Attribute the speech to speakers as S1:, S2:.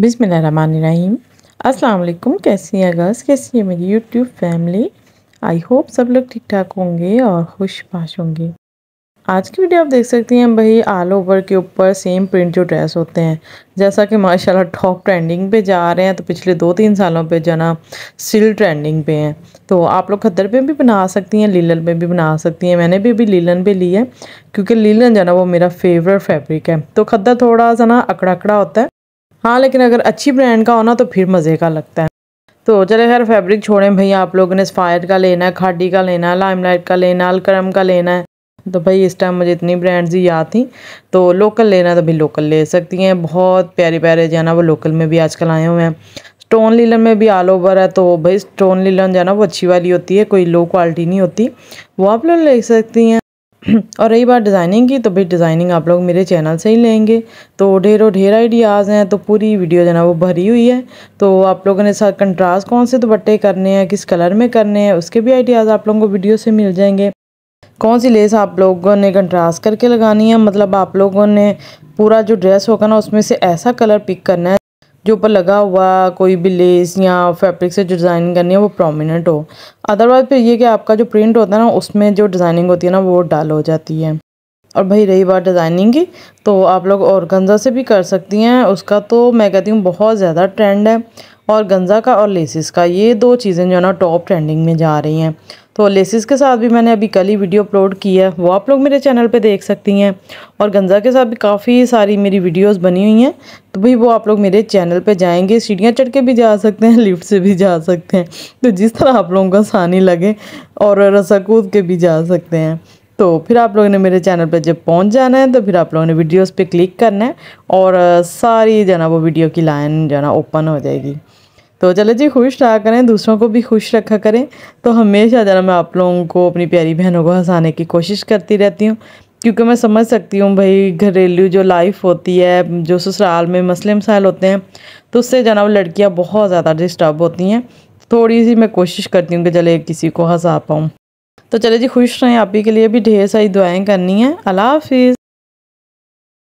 S1: बिसमीम अस्सलाम कैसी हैं गर्ल्स कैसी है मेरी यूट्यूब फैमिली आई होप सब लोग ठीक ठाक होंगे और खुश पाश होंगे आज की वीडियो आप देख सकती हैं भाई आल ओवर के ऊपर सेम प्रिंट जो ड्रेस होते हैं जैसा कि माशाल्लाह टॉप ट्रेंडिंग पे जा रहे हैं तो पिछले दो तीन सालों पे जना स्टिल ट्रेंडिंग पे हैं तो आप लोग खद्दर पे भी बना सकती हैं लीलन पे भी बना सकती हैं मैंने भी अभी लीलन पे ली है क्योंकि लीलन जाना वो मेरा फेवरेट फैब्रिक है तो खद्दर थोड़ा सा ना अकड़ा अकड़ा होता है हाँ लेकिन अगर अच्छी ब्रांड का होना तो फिर मज़े का लगता है तो चले खैर फैब्रिक छोड़ें भैया आप लोगों ने स्फायर का लेना है खाडी का लेना है लाइमलाइट का लेना है अलक्रम का लेना है तो भाई इस टाइम मुझे इतनी ब्रांड्स ही याद थी तो लोकल लेना तो भाई लोकल ले सकती हैं बहुत प्यारे प्यारे जो वो लोकल में भी आजकल आए हुए हैं स्टोन लीलन में भी ऑल ओवर है तो भाई स्टोन लीलन जो वो अच्छी वाली होती है कोई लो क्वालिटी नहीं होती वो आप लोग ले सकती हैं और रही बात डिज़ाइनिंग की तो भाई डिज़ाइनिंग आप लोग मेरे चैनल से ही लेंगे तो ढेरों ढेर आइडियाज़ हैं तो पूरी वीडियो जो है ना वो भरी हुई है तो आप लोगों ने साथ कंट्रास्ट कौन से दुपट्टे करने हैं किस कलर में करने हैं उसके भी आइडियाज़ आप लोगों को वीडियो से मिल जाएंगे कौन सी लेस आप लोगों ने कंट्रास्ट करके लगानी है मतलब आप लोगों ने पूरा जो ड्रेस होगा ना उसमें से ऐसा कलर पिक करना है जो ऊपर लगा हुआ कोई भी लेस या फैब्रिक से जो डिज़ाइनिंग करनी है वो प्रोमिनेंट हो अदरवाइज़ फिर ये कि आपका जो प्रिंट होता है ना उसमें जो डिज़ाइनिंग होती है ना वो डाल हो जाती है और भाई रही बात डिज़ाइनिंग की तो आप लोग और गंजा से भी कर सकती हैं उसका तो मैं कहती हूँ बहुत ज़्यादा ट्रेंड है और गंजा का और लेसिस का ये दो चीज़ें जो है ना टॉप ट्रेंडिंग में जा रही हैं तो लेसिस के साथ भी मैंने अभी कल ही वीडियो अपलोड की है वो आप लोग मेरे चैनल पे देख सकती हैं और गंजा के साथ भी काफ़ी सारी मेरी वीडियोस बनी हुई हैं तो भाई वो आप लोग मेरे चैनल पे जाएंगे सीढ़ियाँ चढ़ के भी जा सकते हैं लिफ्ट से भी जा सकते हैं तो जिस तरह आप लोगों को आसानी लगे और रसा कूद के भी जा सकते हैं तो फिर आप लोगों ने मेरे चैनल पर जब पहुंच जाना है तो फिर आप लोगों ने वीडियोस पे क्लिक करना है और सारी जाना वो वीडियो की लाइन जो ना ओपन हो जाएगी तो चले जी खुश रहा करें दूसरों को भी खुश रखा करें तो हमेशा ज़रा मैं आप लोगों को अपनी प्यारी बहनों को हंसाने की कोशिश करती रहती हूँ क्योंकि मैं समझ सकती हूँ भाई घरेलू जो लाइफ होती है जो ससुराल में मसले मसाइल होते हैं तो उससे जनाब लड़कियाँ बहुत ज़्यादा डिस्टर्ब होती हैं थोड़ी सी मैं कोशिश करती हूँ कि चले किसी को हंसा पाऊँ तो चले जी खुश रहें आप ही के लिए भी ढेर सारी दुआएँ करनी हैं अला हाफिज़